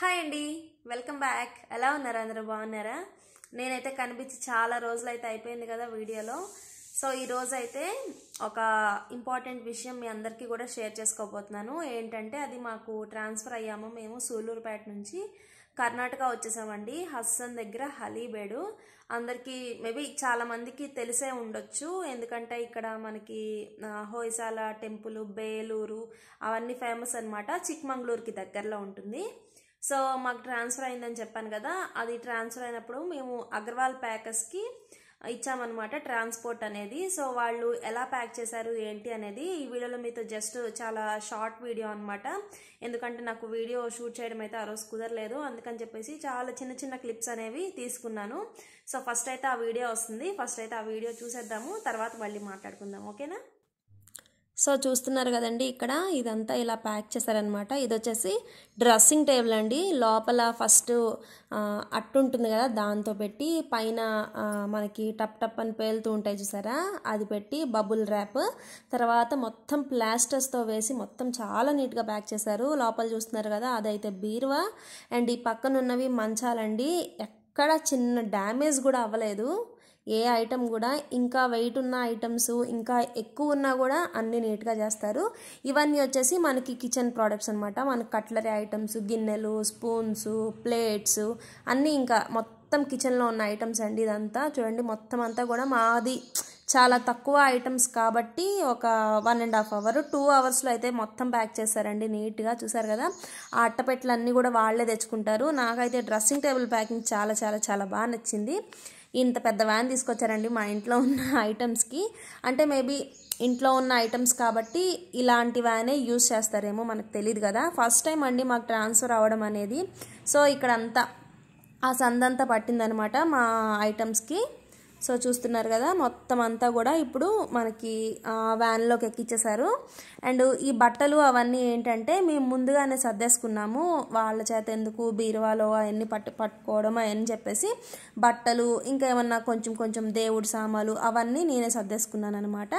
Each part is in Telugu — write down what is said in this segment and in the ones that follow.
హాయ్ అండి వెల్కమ్ బ్యాక్ ఎలా ఉన్నారు అందరూ బాగున్నారా నేనైతే కనిపించి చాలా రోజులు అయితే అయిపోయింది కదా వీడియోలో సో ఈరోజు అయితే ఒక ఇంపార్టెంట్ విషయం మీ అందరికీ కూడా షేర్ చేసుకోబోతున్నాను ఏంటంటే అది మాకు ట్రాన్స్ఫర్ అయ్యాము మేము సూలూరుపేట నుంచి కర్ణాటక వచ్చేసామండి హస్సన్ దగ్గర హలీబేడు అందరికీ మేబీ చాలామందికి తెలిసే ఉండొచ్చు ఎందుకంటే ఇక్కడ మనకి హోయసాల టెంపుల్ బేలూరు అవన్నీ ఫేమస్ అనమాట చిక్మంగళూరుకి దగ్గరలో ఉంటుంది సో మాకు ట్రాన్స్ఫర్ అయిందని చెప్పాను కదా అది ట్రాన్స్ఫర్ అయినప్పుడు మేము అగర్వాల్ ప్యాకర్స్కి ఇచ్చామన్నమాట ట్రాన్స్పోర్ట్ అనేది సో వాళ్ళు ఎలా ప్యాక్ చేశారు ఏంటి అనేది ఈ వీడియోలో మీతో జస్ట్ చాలా షార్ట్ వీడియో అనమాట ఎందుకంటే నాకు వీడియో షూట్ చేయడం అయితే ఆ రోజు కుదరలేదు అందుకని చెప్పేసి చాలా చిన్న చిన్న క్లిప్స్ అనేవి తీసుకున్నాను సో ఫస్ట్ అయితే ఆ వీడియో వస్తుంది ఫస్ట్ అయితే ఆ వీడియో చూసేద్దాము తర్వాత మళ్ళీ మాట్లాడుకుందాం ఓకేనా సో చూస్తున్నారు కదండి ఇక్కడ ఇదంతా ఇలా ప్యాక్ చేశారనమాట ఇది వచ్చేసి డ్రెస్సింగ్ టేబుల్ అండి లోపల ఫస్ట్ అట్టు ఉంటుంది కదా దాంతో పెట్టి పైన మనకి టప్ టప్ అని పేలుతూ ఉంటాయి చూసారా అది పెట్టి బబుల్ ర్యాప్ తర్వాత మొత్తం ప్లాస్టర్స్తో వేసి మొత్తం చాలా నీట్గా ప్యాక్ చేశారు లోపల చూస్తున్నారు కదా అదైతే బీరువా అండ్ ఈ పక్కనున్నవి మంచాలండి ఎక్కడ చిన్న డ్యామేజ్ కూడా అవ్వలేదు ఏ ఐటమ్ కూడా ఇంకా వెయిట్ ఉన్న ఐటమ్స్ ఇంకా ఎక్కువ ఉన్నా కూడా అన్నీ నీట్గా చేస్తారు ఇవన్నీ వచ్చేసి మనకి కిచెన్ ప్రోడక్ట్స్ అనమాట మనకి కట్లరీ ఐటమ్స్ గిన్నెలు స్పూన్స్ ప్లేట్స్ అన్నీ ఇంకా మొత్తం కిచెన్లో ఉన్న ఐటమ్స్ అండి ఇదంతా చూడండి మొత్తం అంతా కూడా మాది చాలా తక్కువ ఐటమ్స్ కాబట్టి ఒక one and half hour two అవర్స్లో అయితే మొత్తం ప్యాక్ చేస్తారండి నీట్గా చూసారు కదా ఆ అట్టపెట్లన్నీ కూడా వాళ్ళే తెచ్చుకుంటారు నాకైతే డ్రెస్సింగ్ టేబుల్ ప్యాకింగ్ చాలా చాలా చాలా బాగా నచ్చింది ఇంత పెద్ద వ్యాన్ తీసుకొచ్చారండి మా ఇంట్లో ఉన్న ఐటమ్స్కి అంటే మేబీ ఇంట్లో ఉన్న ఐటమ్స్ కాబట్టి ఇలాంటి వ్యానే యూజ్ చేస్తారేమో మనకు తెలియదు కదా ఫస్ట్ టైం అండి మాకు ట్రాన్స్ఫర్ అవ్వడం అనేది సో ఇక్కడ అంతా ఆ సందంతా పట్టిందనమాట మా ఐటమ్స్కి సో చూస్తున్నారు కదా మొత్తం అంతా కూడా ఇప్పుడు మనకి వ్యాన్లోకి ఎక్కించేశారు అండ్ ఈ బట్టలు అవన్నీ ఏంటంటే మేము ముందుగానే సర్దేసుకున్నాము వాళ్ళ చేత ఎందుకు బీరువాలో అవన్నీ పట్టు పట్టుకోవడం అవన్నీ చెప్పేసి బట్టలు ఇంకా ఏమన్నా కొంచెం కొంచెం దేవుడు సామాలు అవన్నీ నేనే సర్దేసుకున్నాను అనమాట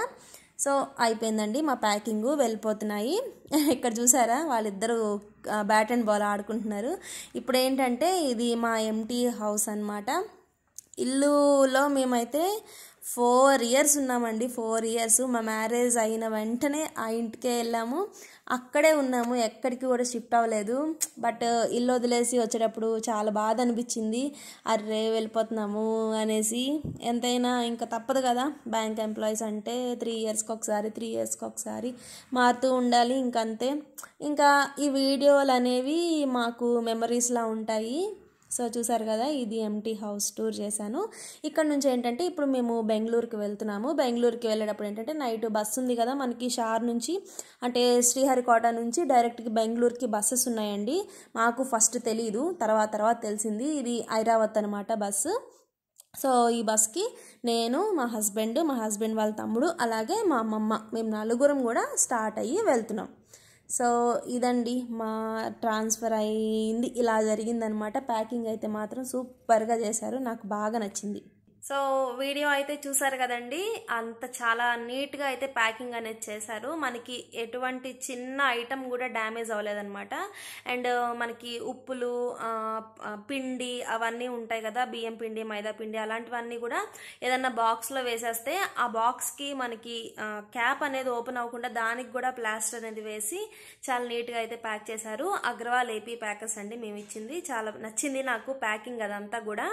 సో అయిపోయిందండి మా ప్యాకింగ్ వెళ్ళిపోతున్నాయి ఇక్కడ చూసారా వాళ్ళిద్దరూ బ్యాట్ అండ్ బాల్ ఆడుకుంటున్నారు ఇప్పుడు ఏంటంటే ఇది మా ఎంటీ హౌస్ అనమాట ఇల్లులో మేమైతే ఫోర్ ఇయర్స్ ఉన్నామండి ఫోర్ ఇయర్స్ మా మ్యారేజ్ అయిన వెంటనే ఆ ఇంటికే వెళ్ళాము అక్కడే ఉన్నాము ఎక్కడికి కూడా షిఫ్ట్ అవ్వలేదు బట్ ఇల్లు వదిలేసి వచ్చేటప్పుడు చాలా బాధ అనిపించింది అర్రే వెళ్ళిపోతున్నాము అనేసి ఎంతైనా ఇంకా తప్పదు కదా బ్యాంక్ ఎంప్లాయీస్ అంటే త్రీ ఇయర్స్కి ఒకసారి త్రీ ఇయర్స్కి ఒకసారి మారుతూ ఉండాలి ఇంకంతే ఇంకా ఈ వీడియోలు అనేవి మాకు మెమరీస్లా ఉంటాయి సో చూసారు కదా ఇది ఎంటీ హౌస్ టూర్ చేశాను ఇక్కడ నుంచి ఏంటంటే ఇప్పుడు మేము బెంగళూరుకి వెళ్తున్నాము బెంగళూరుకి వెళ్ళేటప్పుడు ఏంటంటే నైట్ బస్సు ఉంది కదా మనకి షార్ నుంచి అంటే శ్రీహరికోట నుంచి డైరెక్ట్కి బెంగళూరుకి బస్సెస్ ఉన్నాయండి మాకు ఫస్ట్ తెలీదు తర్వాత తర్వాత తెలిసింది ఇది ఐరావత్ అనమాట బస్సు సో ఈ బస్కి నేను మా హస్బెండ్ మా హస్బెండ్ వాళ్ళ తమ్ముడు అలాగే మా అమ్మమ్మ మేము నలుగురం కూడా స్టార్ట్ అయ్యి వెళ్తున్నాం సో ఇదండి మా ట్రాన్స్ఫర్ అయింది ఇలా జరిగిందనమాట ప్యాకింగ్ అయితే మాత్రం సూపర్గా చేశారు నాకు బాగా నచ్చింది సో వీడియో అయితే చూసారు కదండి అంత చాలా నీట్గా అయితే ప్యాకింగ్ అనేది చేశారు మనకి ఎటువంటి చిన్న ఐటమ్ కూడా డ్యామేజ్ అవ్వలేదన్నమాట అండ్ మనకి ఉప్పులు పిండి అవన్నీ ఉంటాయి కదా బియ్యం పిండి మైదా పిండి అలాంటివన్నీ కూడా ఏదన్నా బాక్స్లో వేసేస్తే ఆ బాక్స్కి మనకి క్యాప్ అనేది ఓపెన్ అవ్వకుండా దానికి కూడా ప్లాస్టర్ అనేది వేసి చాలా నీట్గా అయితే ప్యాక్ చేశారు అగ్రవాల్ ఏపీ ప్యాకర్స్ అండి మేము ఇచ్చింది చాలా నచ్చింది నాకు ప్యాకింగ్ అదంతా కూడా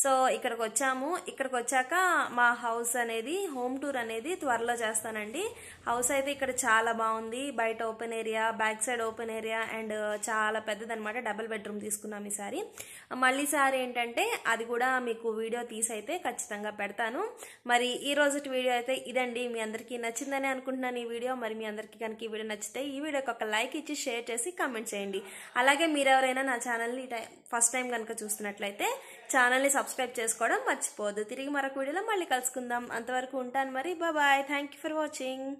సో ఇక్కడికి వచ్చాము ఇక్కడికి వచ్చాక మా హౌస్ అనేది హోమ్ టూర్ అనేది త్వరలో చేస్తానండి హౌస్ అయితే ఇక్కడ చాలా బాగుంది బయట open area back side open area and చాలా అనమాట డబుల్ బెడ్రూమ్ తీసుకున్నాం ఈసారి మళ్ళీ సారి ఏంటంటే అది కూడా మీకు వీడియో తీసైతే ఖచ్చితంగా పెడతాను మరి ఈ రోజుటి వీడియో అయితే ఇదండి మీ అందరికీ నచ్చిందని అనుకుంటున్నాను ఈ వీడియో మరి మీ అందరికీ కనుక ఈ వీడియో నచ్చితే ఈ వీడియోకి ఒక లైక్ ఇచ్చి షేర్ చేసి కమెంట్ చేయండి అలాగే మీరెవరైనా నా ఛానల్ని ఫస్ట్ టైం కనుక చూస్తున్నట్లయితే ఛానల్ని సబ్స్క్రైబ్ చేసుకోవడం మర్చిపోదు తిరిగి మరొక వీడియోలో మళ్ళీ కలుసుకుందాం అంతవరకు ఉంటాను మరి bye thank you for watching